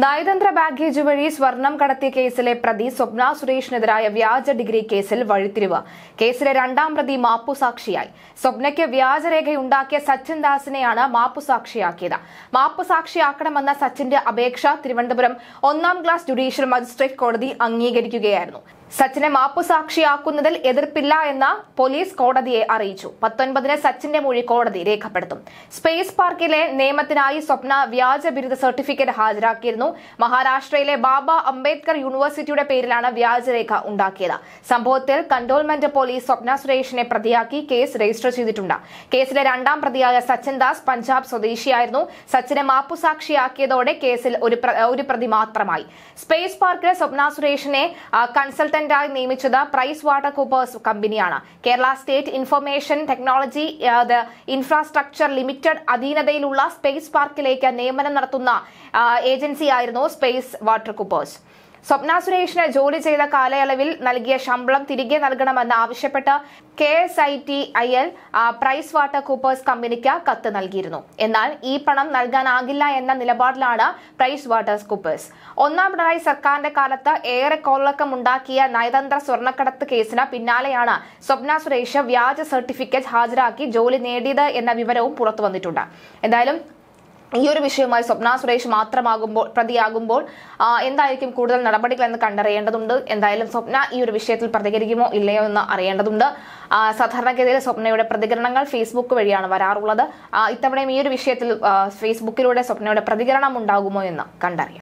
നയതന്ത്ര ബാഗേജ് വഴി സ്വർണം കടത്തിയ കേസിലെ പ്രതി സ്വപ്ന സുരേഷിനെതിരായ വ്യാജ ഡിഗ്രി കേസിൽ വഴിത്തിരിവ് കേസിലെ രണ്ടാം പ്രതി മാപ്പുസാക്ഷിയായി സ്വപ്നയ്ക്ക് വ്യാജരേഖയുണ്ടാക്കിയ സച്ചിൻ ദാസിനെയാണ് മാപ്പുസാക്ഷിയാക്കിയത് മാപ്പുസാക്ഷിയാക്കണമെന്ന സച്ചിന്റെ അപേക്ഷ തിരുവനന്തപുരം ഒന്നാം ക്ലാസ് ജുഡീഷ്യൽ മജിസ്ട്രേറ്റ് കോടതി അംഗീകരിക്കുകയായിരുന്നു സച്ചിനെ മാപ്പുസാക്ഷിയാക്കുന്നതിൽ എതിർപ്പില്ല എന്ന പോലീസ് കോടതിയെ അറിയിച്ചു പത്തൊൻപതിന് സച്ചിന്റെ മൊഴി കോടതി രേഖപ്പെടുത്തും സ്പേസ് പാർക്കിലെ നിയമത്തിനായി സ്വപ്ന വ്യാജ ബിരുദ സർട്ടിഫിക്കറ്റ് ഹാജരാക്കിയിരുന്നു ഉണ്ടായിരുന്നു മഹാരാഷ്ട്രയിലെ ബാബ അംബേദ്കർ യൂണിവേഴ്സിറ്റിയുടെ പേരിലാണ് വ്യാജരേഖ ഉണ്ടാക്കിയത് സംഭവത്തിൽ കണ്ടോൾമെന്റ് പോലീസ് സ്വപ്ന സുരേഷിനെ പ്രതിയാക്കി കേസ് രജിസ്റ്റർ ചെയ്തിട്ടുണ്ട് കേസിലെ രണ്ടാം പ്രതിയായ സച്ചിൻ ദാസ് പഞ്ചാബ് സ്വദേശിയായിരുന്നു സച്ചിനെ മാപ്പുസാക്ഷിയാക്കിയതോടെ കേസിൽ ഒരു ഒരു പ്രതി മാത്രമായി സ്പേസ് പാർക്കിൽ സ്വപ്ന സുരേഷിനെ കൺസൾട്ടന്റായി നിയമിച്ചത് പ്രൈസ് വാട്ടർ കൂപ്പേഴ്സ് കമ്പനിയാണ് Kerala state information technology infrastructure limited അധീനതയിലുള്ള സ്പേസ് പാർക്കിലേക്ക് നിയമനം നടത്തുന്ന ഏജൻസി കൂടിയായിരുന്നു സ്പേസ് വാട്ടർ കുപ്പേഴ്സ് സ്വപ്ന സുരേഷിന് ജോലി ചെയ്ത കാലയളവിൽ നൽകിയ ശമ്പളം തിരികെ നൽകണമെന്ന് ആവശ്യപ്പെട്ട് K S I T I L Price Water Coopers കമ്പനിക്ക് കത്ത് നൽകിയിരുന്നു എന്നാൽ ഈ പണം നൽകാനാകില്ല എന്ന നിലപാടിലാണ് പ്രൈസ് വാട്ടർ കൂപ്പേഴ്സ് ഒന്നാം പിണറായി സർക്കാരിന്റെ കാലത്ത് ഏറെ കോളക്കമുണ്ടാക്കിയ നയതന്ത്ര സ്വർണ്ണക്കടത്ത് കേസിന് പിന്നാലെയാണ് സ്വപ്ന സുരേഷ് വ്യാജ സർട്ടിഫിക്കറ്റ് ഹാജരാക്കി ജോലി നേടിയത് എന്ന വിവരവും പുറത്തുവന്നിട്ടുണ്ട് എന്തായാലും ഈ ഒരു വിഷയവുമായി സ്വപ്ന സുരേഷ് മാത്രമാകുമ്പോൾ പ്രതിയാകുമ്പോൾ എന്തായിരിക്കും കൂടുതൽ നടപടികൾ എന്ന് കണ്ടറിയേണ്ടതുണ്ട് എന്തായാലും സ്വപ്ന ഈ ഒരു വിഷയത്തിൽ പ്രതികരിക്കുമോ ഇല്ലയോ എന്ന് അറിയേണ്ടതുണ്ട് സാധാരണഗതിയിൽ സ്വപ്നയുടെ പ്രതികരണങ്ങൾ ഫേസ്ബുക്ക് വഴിയാണ് വരാറുള്ളത് ഇത്തവണയും ഈ ഒരു വിഷയത്തിൽ ഫേസ്ബുക്കിലൂടെ സ്വപ്നയുടെ പ്രതികരണം ഉണ്ടാകുമോ എന്ന് കണ്ടറിയാം